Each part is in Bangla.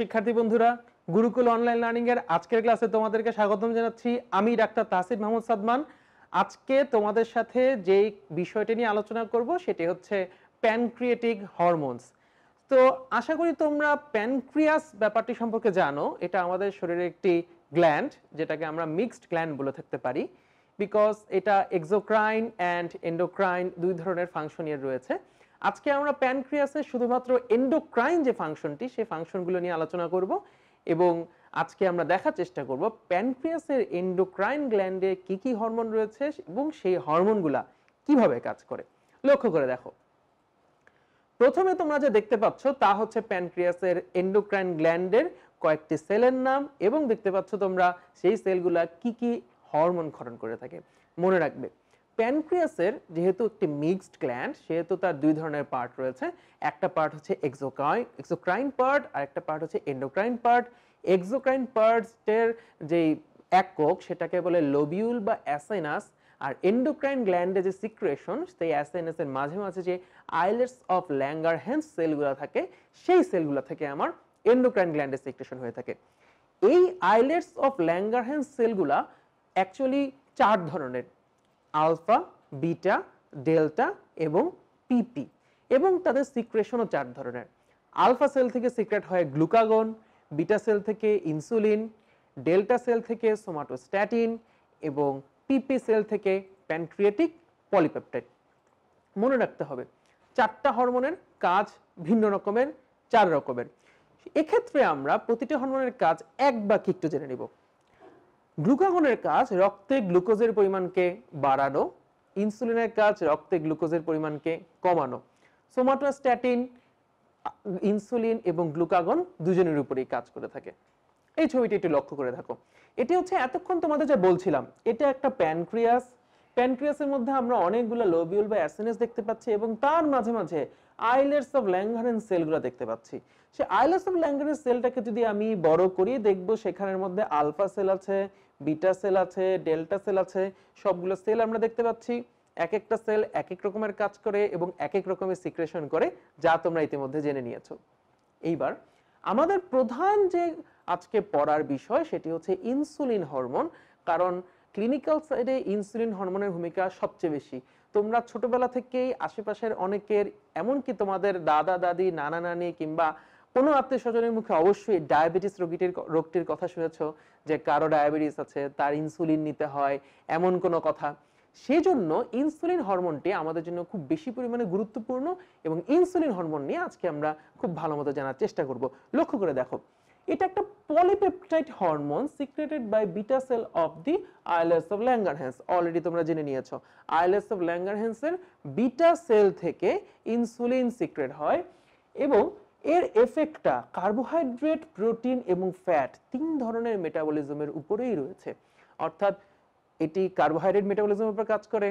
শিক্ষার্থী বন্ধুরা গুরুকুল অনলাইন লার্নিং এর আজকের ক্লাসে তোমাদেরকে স্বাগতম জানাচ্ছি আমি ডাক্তার তাসিফ মাহমুদ সাদমান আজকে তোমাদের সাথে যে বিষয়টি নিয়ে আলোচনা করব সেটি হচ্ছে প্যানক্রিয়েটিক হরমোনস তো আশা করি তোমরা প্যানক্রিয়াস ব্যাপারটি সম্পর্কে জানো এটা আমাদের শরীরের একটি গ্ল্যান্ড যেটাকে আমরা মিক্সড গ্ল্যান্ড বলে থাকতে পারি বিকজ এটা এক্সোক্রাইন অ্যান্ড এন্ডোক্রাইন দুই ধরনের ফাংশন এর রয়েছে আজকে আমরা প্যানক্রিয়াসের শুধুমাত্র এন্ডোক্রাইন যে ফাংশনটি সেই ফাংশনগুলো নিয়ে আলোচনা করব এবং আজকে আমরা দেখার চেষ্টা করব প্যানক্রিয়াসের এন্ডোক্রাইন গ্ল্যান্ডে কি কি হরমোন রয়েছে এবং সেই হরমোনগুলা কিভাবে কাজ করে লক্ষ্য করে দেখো প্রথমে তোমরা যে দেখতে পাচ্ছ তা হচ্ছে প্যানক্রিয়াসের এন্ডোক্রাইন গ্ল্যান্ডের কয়েকটি সেলের নাম এবং দেখতে পাচ্ছ তোমরা সেই সেলগুলা কি কি হরমোন ক্ষরণ করে থাকে মনে রাখবে প্যানক্রিয়াসের যেহেতু একটি মিক্সড গ্ল্যান্ড সেহেতু তার দুই ধরনের পার্ট রয়েছে একটা পার্ট হচ্ছে এক্সোক্রাইন এক্সোক্রাইন পার্ট আর একটা পার্ট হচ্ছে এন্ডোক্রাইন পার্ট এক্সোক্রাইন পার্টের যেই একক সেটাকে বলে লোবিউল বা অ্যাসাইনাস আর এন্ডোক্রাইন গ্ল্যান্ডে যে সিক্রেশন সেই অ্যাসাইনাসের মাঝে মাঝে যে আইলেটস অফ ল্যাঙ্গার হ্যান্স সেলগুলো থাকে সেই সেলগুলো থেকে আমার এন্ডোক্রাইন গ্ল্যান্ডের সিক্রেশন হয়ে থাকে এই আইলেটস অফ ল্যাঙ্গার হ্যান্স সেলগুলা অ্যাকচুয়ালি চার ধরনের আলফা বিটা ডেল্টা এবং পিপি এবং তাদের সিক্রেশনও চার ধরনের আলফা সেল থেকে সিক্রেট হয় গ্লুকাগন বিটা সেল থেকে ইনসুলিন ডেল্টা সেল থেকে সোমাটোস্ট্যাটিন এবং পিপি সেল থেকে প্যানক্রিয়েটিক পলিপেপটাইড মনে রাখতে হবে চারটা হরমোনের কাজ ভিন্ন রকমের চার রকমের এক্ষেত্রে আমরা প্রতিটি হরমোনের কাজ এক বা একটু জেনে নিব গ্লুকাগনের কাজ রক্তে গ্লুকোজের পরিমাণকে বাড়ানো ইনসুলিনের কাজ রক্তে গ্লুকোজের পরিমাণকে কমানো সোমাটোস্ট্যাটিন ইনসুলিন এবং গ্লুকাগন দুজনের উপরেই কাজ করে থাকে এই ছবিটি একটু লক্ষ্য করে থাকো এটি হচ্ছে এতক্ষণ তোমাদের যা বলছিলাম এটা একটা প্যানক্রিয়াস প্যানক্রিয়াসের মধ্যে আমরা অনেকগুলো লোবিউল বা অ্যাসেনেস দেখতে পাচ্ছি এবং তার মাঝে মাঝে আইলেটস অফ ল্যাঙ্গারেন সেলগুলো দেখতে পাচ্ছি সে আইলেটস অফ ল্যাঙ্গারেন সেলটাকে যদি আমি বড় করি দেখব সেখানের মধ্যে আলফা সেল আছে বিটা সেল আছে ডেল্টা সেল আছে সবগুলো সেল আমরা দেখতে পাচ্ছি এক একটা সেল এক এক রকমের কাজ করে এবং এক এক রকমের সিক্রেশন করে যা তোমরা ইতিমধ্যে জেনে নিয়েছো এইবার আমাদের প্রধান যে আজকে পড়ার বিষয় সেটি হচ্ছে ইনসুলিন হরমোন কারণ ক্লিনিক্যাল সাইডে ইনসুলিন হরমোনের ভূমিকা সবচেয়ে বেশি তোমরা ছোটবেলা থেকেই আশেপাশের অনেকের এমনকি তোমাদের দাদা দাদি নানা নানি কিংবা কোনো আত্মীয় স্বজনের মুখে অবশ্যই ডায়াবেটিস রোগীটির রোগটির কথা শুনেছ যে কারো ডায়াবেটিস আছে তার ইনসুলিন নিতে হয় এমন কোনো কথা সেজন্য ইনসুলিন হরমোনটি আমাদের জন্য খুব বেশি পরিমাণে গুরুত্বপূর্ণ এবং ইনসুলিন হরমোন নিয়ে আজকে আমরা খুব ভালো মতো জানার চেষ্টা করব লক্ষ্য করে দেখো এটা একটা polypeptide hormone secreted by beta cell of the islets of Langerhans already তোমরা জেনে নিয়েছ আইলেস অফ ল্যাঙ্গারহ্যান্সের বিটা সেল থেকে ইনসুলিন সিক্রেট হয় এবং এর এফেক্টটা কার্বোহাইড্রেট প্রোটিন এবং ফ্যাট তিন ধরনের মেটাবলিজমের উপরেই রয়েছে অর্থাৎ এটি কার্বোহাইড্রেট মেটাবলিজমের উপর কাজ করে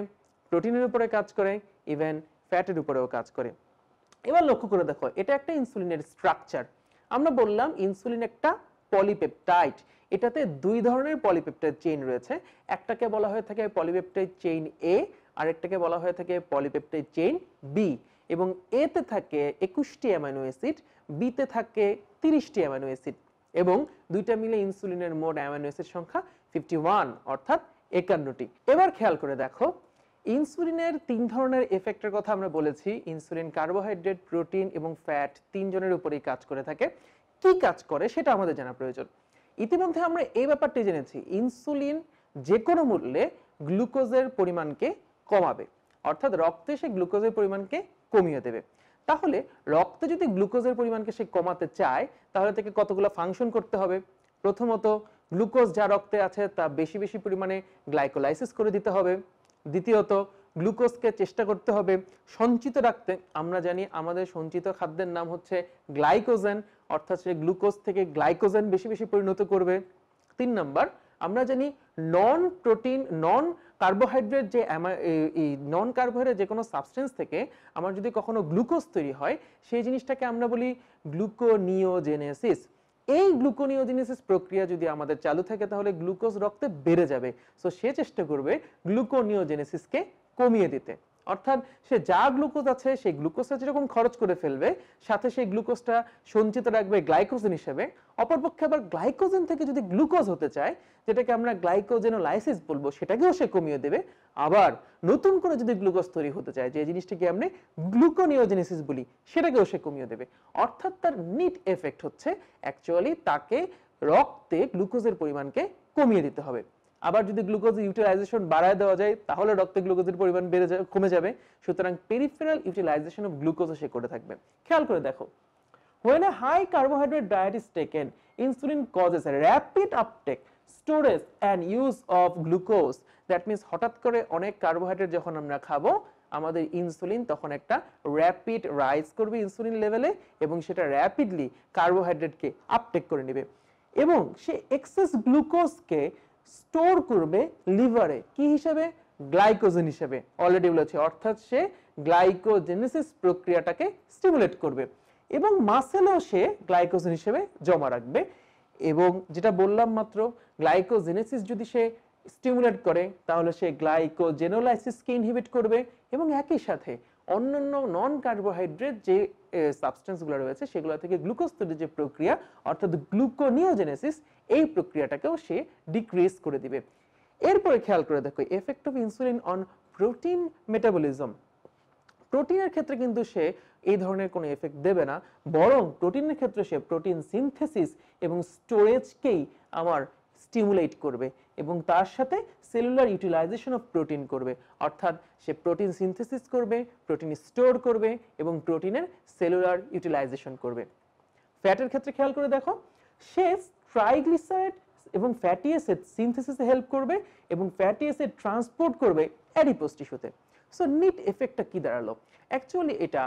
প্রোটিনের উপরে কাজ করে ইভেন ফ্যাটের উপরেও কাজ করে এবার লক্ষ্য করে দেখো এটা একটা ইনসুলিনের স্ট্রাকচার আমরা বললাম ইনসুলিন একটা পলিপেপটাইড এটাতে দুই ধরনের পলিপেপটাইড চেইন রয়েছে একটাকে বলা হয়ে থাকে পলিপেপটাইড চেইন এ আরেকটাকে বলা হয়ে থাকে পলিপেপটাইড চেইন বি এবং এতে থাকে একুশটি অ্যামাইনো অ্যাসিড বিতে থাকে তিরিশটি অ্যামাইনো অ্যাসিড এবং দুইটা মিলে ইনসুলিনের মোট অ্যামাইনো অ্যাসিড সংখ্যা ফিফটি অর্থাৎ একান্নটি এবার খেয়াল করে দেখো ইনসুলিনের তিন ধরনের এফেক্টের কথা আমরা বলেছি ইনসুলিন কার্বোহাইড্রেট প্রোটিন এবং ফ্যাট তিনজনের উপরেই কাজ করে থাকে কি কাজ করে সেটা আমাদের জানা প্রয়োজন ইতিমধ্যে আমরা এই ব্যাপারটি জেনেছি ইনসুলিন যে কোনো মূল্যে গ্লুকোজের পরিমাণকে কমাবে অর্থাৎ রক্তে সে গ্লুকোজের পরিমাণকে কমিয়ে দেবে তাহলে রক্তে যদি গ্লুকোজের পরিমাণকে সে কমাতে চায় তাহলে তাকে কতগুলো ফাংশন করতে হবে প্রথমত গ্লুকোজ যা রক্তে আছে তা বেশি বেশি পরিমাণে গ্লাইকোলাইসিস করে দিতে হবে দ্বিতীয়ত গ্লুকোজকে চেষ্টা করতে হবে সঞ্চিত রাখতে আমরা জানি আমাদের সঞ্চিত খাদ্যের নাম হচ্ছে গ্লাইকোজেন অর্থাৎ সে গ্লুকোজ থেকে গ্লাইকোজেন বেশি বেশি পরিণত করবে তিন নাম্বার আমরা জানি নন প্রোটিন নন কার্বোহাইড্রেট যে এই নন কার্বোহাইড্রেট যে কোনো সাবস্টেন্স থেকে আমার যদি কখনো গ্লুকোজ তৈরি হয় সেই জিনিসটাকে আমরা বলি গ্লুকোনিওজেনেসিস এই গ্লুকোনিওজেনেসিস প্রক্রিয়া যদি আমাদের চালু থাকে তাহলে গ্লুকোজ রক্তে বেড়ে যাবে সো সে চেষ্টা করবে গ্লুকোনিওজেনেসিসকে কমিয়ে দিতে অর্থাৎ সে যা গ্লুকোজ আছে সেই গ্লুকোজটা যেরকম খরচ করে ফেলবে সাথে সেই গ্লুকোজটা সঞ্চিত রাখবে গ্লাইকোজেন হিসেবে অপরপক্ষে আবার গ্লাইকোজেন থেকে যদি গ্লুকোজ হতে চায় যেটাকে আমরা লাইসিস বলবো সেটাকেও সে কমিয়ে দেবে আবার নতুন করে যদি গ্লুকোজ তৈরি হতে চায় যে জিনিসটাকে আমরা গ্লুকোনিওজেনেসিস বলি সেটাকেও সে কমিয়ে দেবে অর্থাৎ তার নিট এফেক্ট হচ্ছে অ্যাকচুয়ালি তাকে রক্তে গ্লুকোজের পরিমাণকে কমিয়ে দিতে হবে আবার যদি গ্লুকোজ ইউটিলাইজেশন বাড়ায় দেওয়া যায় তাহলে রক্তে গ্লুকোজের পরিমাণ বেড়ে যাবে কমে যাবে সুতরাং পেরিফেরাল ইউটিলাইজেশন অফ গ্লুকোজও সে করে থাকবে খেয়াল করে দেখো when a high carbohydrate diet is taken insulin causes a rapid uptake storage and use of glucose that means হঠাৎ করে অনেক কার্বোহাইড্রেট যখন আমরা খাবো আমাদের ইনসুলিন তখন একটা র্যাপিড রাইজ করবে ইনসুলিন লেভেলে এবং সেটা র্যাপিডলি কার্বোহাইড্রেটকে আপটেক করে নেবে এবং সে এক্সেস গ্লুকোজকে স্টোর করবে লিভারে কি হিসেবে গ্লাইকোজেন হিসেবে অলরেডি বলেছে অর্থাৎ সে গ্লাইকোজেনেসিস প্রক্রিয়াটাকে স্টিমুলেট করবে এবং মাসেলও সে গ্লাইকোজেন হিসেবে জমা রাখবে এবং যেটা বললাম মাত্র গ্লাইকোজেনেসিস যদি সে স্টিমুলেট করে তাহলে সে গ্লাইকোজেনোলাইসিসকে ইনহিবিট করবে এবং একই সাথে অন্যান্য নন কার্বোহাইড্রেট যে সাবস্টেন্সগুলো রয়েছে সেগুলো থেকে গ্লুকোজ তৈরির যে প্রক্রিয়া অর্থাৎ গ্লুকোনিওজেনেসিস এই প্রক্রিয়াটাকেও সে ডিক্রিজ করে দিবে এরপরে খেয়াল করে দেখো effect of insulin on protein metabolism প্রোটিনের ক্ষেত্রে কিন্তু সে এই ধরনের কোনো এফেক্ট দেবে না বরং প্রোটিনের ক্ষেত্রে সে প্রোটিন সিনথেসিস এবং স্টোরেজকেই আমার স্টিমুলেট করবে এবং তার সাথে সেলুলার ইউটিলাইজেশন অফ প্রোটিন করবে অর্থাৎ সে প্রোটিন সিনথেসিস করবে প্রোটিন স্টোর করবে এবং প্রোটিনের সেলুলার ইউটিলাইজেশন করবে ফ্যাটের ক্ষেত্রে খেয়াল করে দেখো সে ট্রাইগ্লিসারাইড এবং ফ্যাটি অ্যাসিড সিনথেসিসে হেল্প করবে এবং ফ্যাটি অ্যাসিড ট্রান্সপোর্ট করবে অ্যাডিপোজ টিস্যুতে সো নিট এফেক্টটা কি দাঁড়ালো অ্যাকচুয়ালি এটা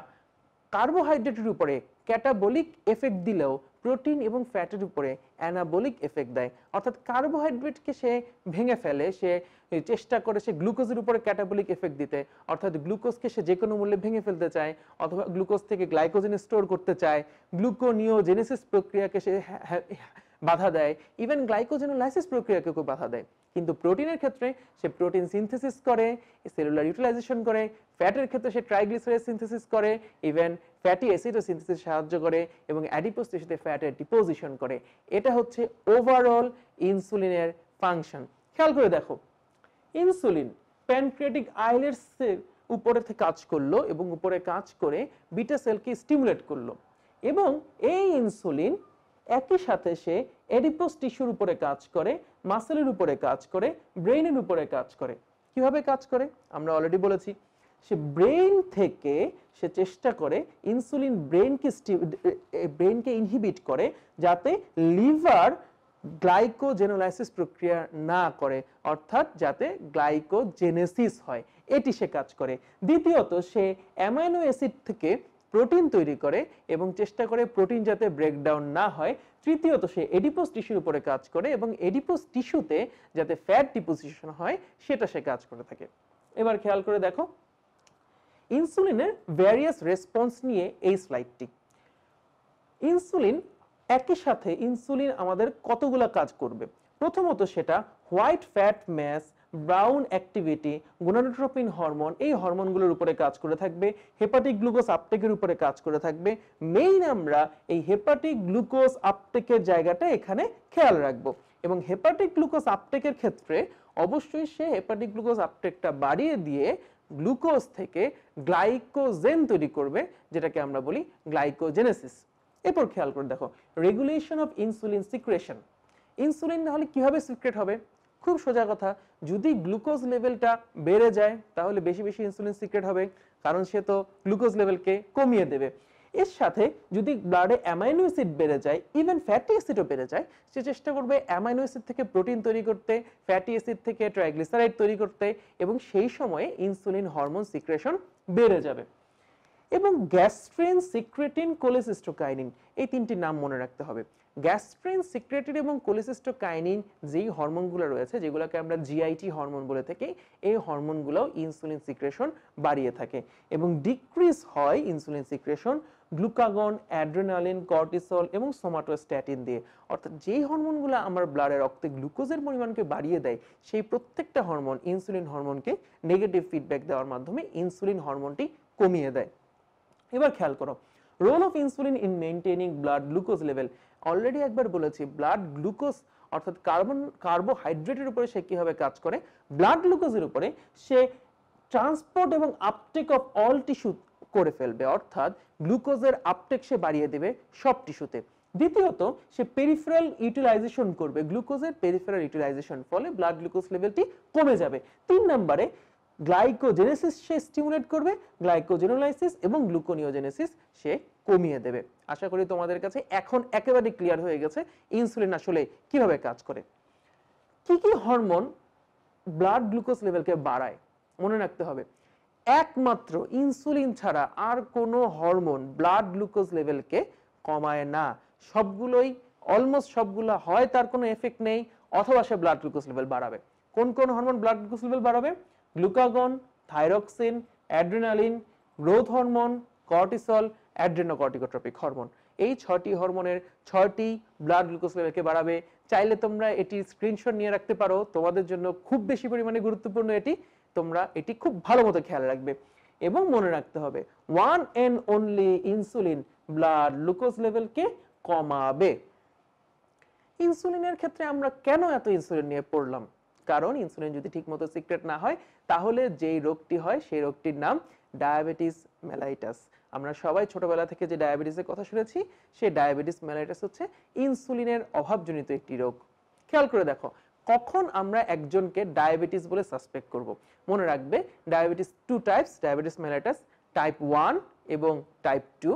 কার্বোহাইড্রেটের উপরে ক্যাটাবলিক এফেক্ট দিলেও প্রোটিন এবং ফ্যাটের উপরে অ্যানাবলিক এফেক্ট দেয় অর্থাৎ কার্বোহাইড্রেটকে সে ভেঙে ফেলে সে চেষ্টা করে সে গ্লুকোজের উপরে ক্যাটাবলিক এফেক্ট দিতে অর্থাৎ গ্লুকোজকে সে যে কোনো মূল্যে ভেঙে ফেলতে চায় অথবা গ্লুকোজ থেকে গ্লাইকোজেন স্টোর করতে চায় গ্লুকোনিও জেনেসিস প্রক্রিয়াকে সে বাধা দেয় ইভেন গ্লাইকোজেনোলাইসিস প্রক্রিয়াকে খুব বাধা দেয় কিন্তু প্রোটিনের ক্ষেত্রে সে প্রোটিন সিনথেসিস করে সেলুলার ইউটিলাইজেশন করে ফ্যাটের ক্ষেত্রে সে ট্রাইগ্লিসারাইড সিনথেসিস করে ইভেন ফ্যাটি অ্যাসিডও সিনথেসিস সাহায্য করে এবং অ্যাডিপোস টিস্যুতে ফ্যাটের ডিপোজিশন করে এটা হচ্ছে ওভারঅল ইনসুলিনের ফাংশন খেয়াল করে দেখো ইনসুলিন প্যানক্রিয়েটিক আইলের উপরে কাজ করলো এবং উপরে কাজ করে বিটা সেলকে স্টিমুলেট করলো এবং এই ইনসুলিন একই সাথে সে অ্যাডিপোস টিস্যুর উপরে কাজ করে মাসেলের উপরে কাজ করে ব্রেইনের উপরে কাজ করে কিভাবে কাজ করে আমরা অলরেডি বলেছি সে ব্রেন থেকে সে চেষ্টা করে ইনসুলিন ব্রেনকে ব্রেনকে ইনহিবিট করে যাতে লিভার গ্লাইকোজেনোলাইসিস প্রক্রিয়া না করে অর্থাৎ যাতে গ্লাইকোজেনেসিস হয় এটি সে কাজ করে দ্বিতীয়ত সে অ্যামাইনো অ্যাসিড থেকে প্রোটিন তৈরি করে এবং চেষ্টা করে প্রোটিন যাতে ব্রেকডাউন না হয় তৃতীয়ত সে এডিপোস টিস্যুর উপরে কাজ করে এবং এডিপোস টিস্যুতে যাতে ফ্যাট ডিপোজিশন হয় সেটা সে কাজ করে থাকে এবার খেয়াল করে দেখো ইনসুলিনের ভ্যারিয়াস রেসপন্স নিয়ে এই স্লাইডটি ইনসুলিন একই সাথে ইনসুলিন আমাদের কতগুলো কাজ করবে প্রথমত সেটা white fat mass brown activity gonadotropin hormone এই হরমোনগুলোর উপরে কাজ করে থাকবে হেপাটিক গ্লুকোজ আপটেকের উপরে কাজ করে থাকবে মেইন আমরা এই হেপাটিক গ্লুকোজ আপটেকের জায়গাটা এখানে খেয়াল রাখবো এবং হেপাটিক গ্লুকোজ আপটেকের ক্ষেত্রে অবশ্যই সে হেপাটিক গ্লুকোজ আপটেকটা বাড়িয়ে দিয়ে গ্লুকোজ থেকে গ্লাইকোজেন তৈরি করবে যেটাকে আমরা বলি গ্লাইকোজেনেসিস এরপর খেয়াল করে দেখো regulation of insulin secretion insulin তাহলে কিভাবে সিক্রেট হবে খুব সোজা কথা যদি গ্লুকোজ লেভেলটা বেড়ে যায় তাহলে বেশি বেশি ইনসুলিন সিক্রেট হবে কারণ সে তো গ্লুকোজ লেভেলকে কমিয়ে দেবে এর সাথে যদি ব্লাডে অ্যামাইনো অ্যাসিড বেড়ে যায় ইভেন ফ্যাটি অ্যাসিডও বেড়ে যায় সে চেষ্টা করবে অ্যামাইনো অ্যাসিড থেকে প্রোটিন তৈরি করতে ফ্যাটি অ্যাসিড থেকে ট্রাইগ্লিসারাইড তৈরি করতে এবং সেই সময়ে ইনসুলিন হরমোন সিক্রেশন বেড়ে যাবে এবং গ্যাস্ট্রিন সিক্রেটিন কোলেসিস্টোকাইনিন এই তিনটি নাম মনে রাখতে হবে গ্যাস্ট্রিন সিক্রেটিন এবং কোলেসিস্টোকাইনিন যেই হরমোনগুলো রয়েছে যেগুলোকে আমরা জিআইটি হরমোন বলে থাকি এই হরমোনগুলোও ইনসুলিন সিক্রেশন বাড়িয়ে থাকে এবং ডিক্রিজ হয় insulin secretion glucagon adrenaline cortisol এবং সোমাটোস্ট্যাটিন দিয়ে অর্থাৎ যেই হরমোনগুলো আমার ব্লাডে রক্তে গ্লুকোজের পরিমাণকে বাড়িয়ে দেয় সেই প্রত্যেকটা হরমোন ইনসুলিন হরমোনকে নেগেটিভ ফিডব্যাক দেওয়ার মাধ্যমে ইনসুলিন হরমোনটি কমিয়ে দেয় এবার খেয়াল করো role of insulin in maintaining blood glucose level already একবার বলেছি ব্লাড গ্লুকোজ অর্থাৎ কার্বন কার্বোহাইড্রেটের উপরে সে কিভাবে কাজ করে ব্লাড গ্লুকোজের উপরে সে ট্রান্সপোর্ট এবং আপটেক অফ অল টিস্যু করে ফেলবে অর্থাৎ গ্লুকোজের আপটেক সে বাড়িয়ে দেবে সব টিস্যুতে দ্বিতীয়ত সে পেরিফেরাল ইউটিলাইজেশন করবে গ্লুকোজের পেরিফেরাল ইউটিলাইজেশন ফলে ব্লাড গ্লুকোজ লেভেলটি কমে যাবে তিন নম্বরে গ্লাইকোজেনেসিস সে স্টিমুলেট করবে গ্লাইকোজেনোলাইসিস এবং গ্লুকোনিওজেনেসিস সে কমিয়ে দেবে আশা করি তোমাদের কাছে এখন একেবারে ক্লিয়ার হয়ে গেছে ইনসুলিন আসলে কিভাবে কাজ করে কি কি হরমোন ব্লাড গ্লুকোজ লেভেলকে বাড়ায় মনে রাখতে হবে একমাত্র ইনসুলিন ছাড়া আর কোনো হরমোন ব্লাড গ্লুকোজ লেভেলকে কমায় না সবগুলোই অলমোস্ট সবগুলো হয় তার কোনো এফেক্ট নেই অথবা সে ব্লাড গ্লুকোজ লেভেল বাড়াবে কোন কোন হরমোন ব্লাড গ্লুকোজ লেভেল বাড়াবে glucagon thyroxine adrenaline growth hormone cortisol adrenocorticotropic hormone এই ছয়টি হরমোনের ছয়টি ব্লাড গ্লুকোজ লেভেলকে বাড়াবে চাইলে তোমরা এটি স্ক্রিনশট নিয়ে রাখতে পারো তোমাদের জন্য খুব বেশি পরিমাণে গুরুত্বপূর্ণ এটি তোমরা এটি খুব ভালো মতো খেয়াল রাখবে এবং মনে রাখতে হবে one and only insulin blood glucose লেভেলকে কমাবে ইনসুলিনের ক্ষেত্রে আমরা কেন এত ইনসুলিন নিয়ে পড়লাম কারণ ইনসুলিন যদি ঠিকমতো সিক্রেট না হয় তাহলে যেই রোগটি হয় সেই রোগটির নাম ডায়াবেটিস মেলাইটাস আমরা সবাই ছোটবেলা থেকে যে ডায়াবেটিসের কথা শুনেছি সেই ডায়াবেটিস মেলাইটাস হচ্ছে ইনসুলিনের অভাবজনিত একটি রোগ খেয়াল করে দেখো কখন আমরা একজনকে ডায়াবেটিস বলে সাসপেক্ট করব। মনে রাখবে diabetes two types diabetes mellitus type one এবং টাইপ টু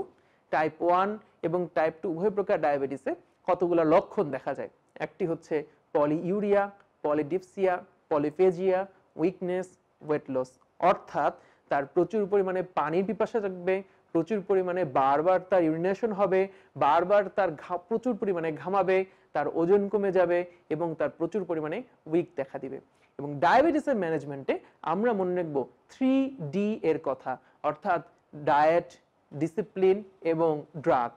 টাইপ ওয়ান এবং টাইপ টু উভয় প্রকার ডায়াবেটিসে কতগুলো লক্ষণ দেখা যায় একটি হচ্ছে polyuria polydipsia polyphagia weakness weight loss অর্থাৎ তার প্রচুর পরিমাণে পানির পিপাসা থাকবে প্রচুর পরিমাণে বারবার তার ইউরিনেশন হবে বারবার তার প্রচুর পরিমাণে ঘামাবে তার ওজন কমে যাবে এবং তার প্রচুর পরিমাণে উইক দেখা দিবে এবং ডায়াবেটিসের ম্যানেজমেন্টে আমরা মনে রাখবো থ্রি ডি এর কথা অর্থাৎ ডায়েট ডিসিপ্লিন এবং ড্রাগ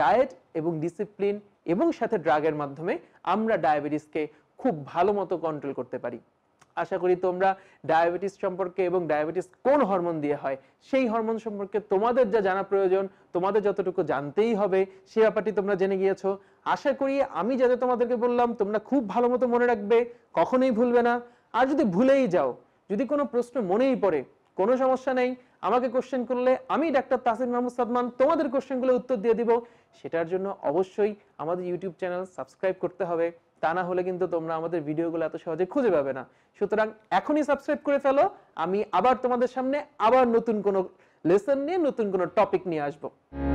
ডায়েট এবং ডিসিপ্লিন এবং সাথে ড্রাগের মাধ্যমে আমরা ডায়াবেটিসকে খুব ভালো মতো কন্ট্রোল করতে পারি আশা করি তোমরা ডায়াবেটিস সম্পর্কে এবং ডায়াবেটিস কোন হরমোন দিয়ে হয় সেই হরমোন সম্পর্কে তোমাদের যা জানা প্রয়োজন তোমাদের যতটুকু জানতেই হবে সে ব্যাপারটি তোমরা জেনে গিয়েছো আশা করি আমি যাতে তোমাদেরকে বললাম তোমরা খুব ভালো মতো মনে রাখবে কখনোই ভুলবে না আর যদি ভুলেই যাও যদি কোনো প্রশ্ন মনেই পড়ে কোনো সমস্যা নেই আমাকে কোশ্চেন করলে আমি ডাক্তার তাসির মাহমুদ সাদমান তোমাদের কোশ্চেনগুলো উত্তর দিয়ে দিব সেটার জন্য অবশ্যই আমাদের ইউটিউব চ্যানেল সাবস্ক্রাইব করতে হবে তা না হলে কিন্তু তোমরা আমাদের ভিডিওগুলো এত সহজে খুঁজে পাবে না সুতরাং এখনই সাবস্ক্রাইব করে ফেলো আমি আবার তোমাদের সামনে আবার নতুন কোনো লেসন নিয়ে নতুন কোনো টপিক নিয়ে আসবো